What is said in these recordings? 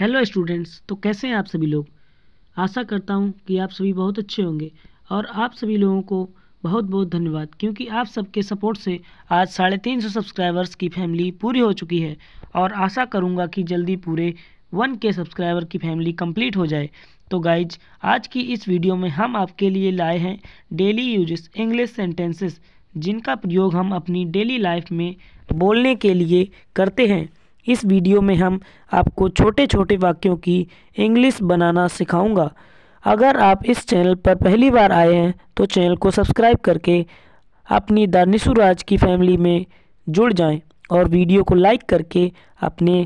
hello students तो कैसे हैं आप सभी लोग आशा करता हूं कि आप सभी बहुत अच्छे होंगे और आप सभी लोगों को बहुत बहुत धन्यवाद क्योंकि आप सबके सपोर्ट से आज साढ़े तीन सौ सब्सक्राइबर्स की फैमिली पूरी हो चुकी है और आशा करूंगा कि जल्दी पूरे वन के सब्सक्राइबर की फैमिली कंप्लीट हो जाए तो गाइज आज की इस वीडियो में हम आपके लिए लाए हैं डेली यूजेस इंग्लिश सेंटेंसेस जिनका प्रयोग हम अपनी डेली लाइफ में बोलने के लिए करते हैं इस वीडियो में हम आपको छोटे छोटे वाक्यों की इंग्लिश बनाना सिखाऊंगा अगर आप इस चैनल पर पहली बार आए हैं तो चैनल को सब्सक्राइब करके अपनी दानिशुराज की फैमिली में जुड़ जाएं और वीडियो को लाइक करके अपने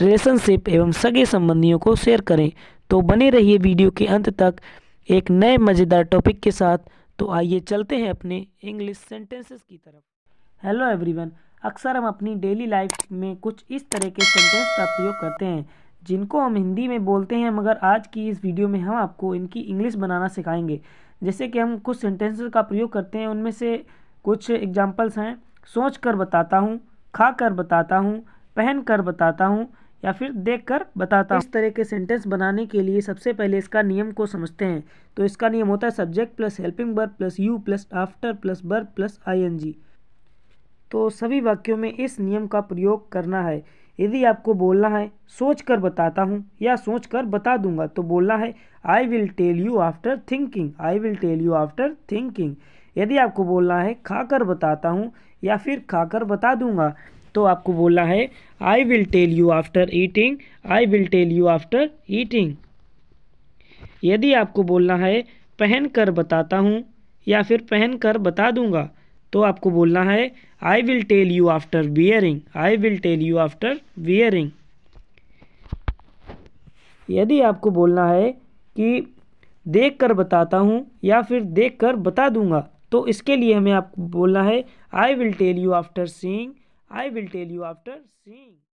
रिलेशनशिप एवं सगे संबंधियों को शेयर करें तो बने रहिए वीडियो के अंत तक एक नए मज़ेदार टॉपिक के साथ तो आइए चलते हैं अपने इंग्लिश सेंटेंसेस की तरफ हेलो एवरीवन अक्सर हम अपनी डेली लाइफ में कुछ इस तरह के सेंटेंस का प्रयोग करते हैं जिनको हम हिंदी में बोलते हैं मगर आज की इस वीडियो में हम आपको इनकी इंग्लिश बनाना सिखाएंगे जैसे कि हम कुछ सेंटेंस का प्रयोग करते हैं उनमें से कुछ एग्जाम्पल्स हैं सोच कर बताता हूँ खा कर बताता हूँ पहन कर बताता हूँ या फिर देख कर बताता हूँ इस तरह के सेंटेंस बनाने के लिए सबसे पहले इसका नियम को समझते हैं तो इसका नियम होता है subject plus helping verb plus you plus after plus verb plus I तो सभी वाक्यों में इस नियम का प्रयोग करना है यदि आपको बोलना है सोच कर बताता हूँ या सोच कर बता दूंगा तो बोलना है I will tell you after thinking I will tell you after thinking यदि आपको बोलना है खा कर बताता हूँ या फिर खा कर बता दूंगा तो आपको बोलना है I will tell you after eating I will tell you after eating यदि आपको बोलना है पहन कर बताता हूँ या फिर पहन कर बता दूंगा तो आपको बोलना है I will tell you after bearing I will tell you after bearing यदि आपको बोलना है कि देख कर बताता हूँ या फिर देख कर बता दूंगा तो इसके लिए हमें आपको बोलना है I will tell you after seeing I will tell you after seeing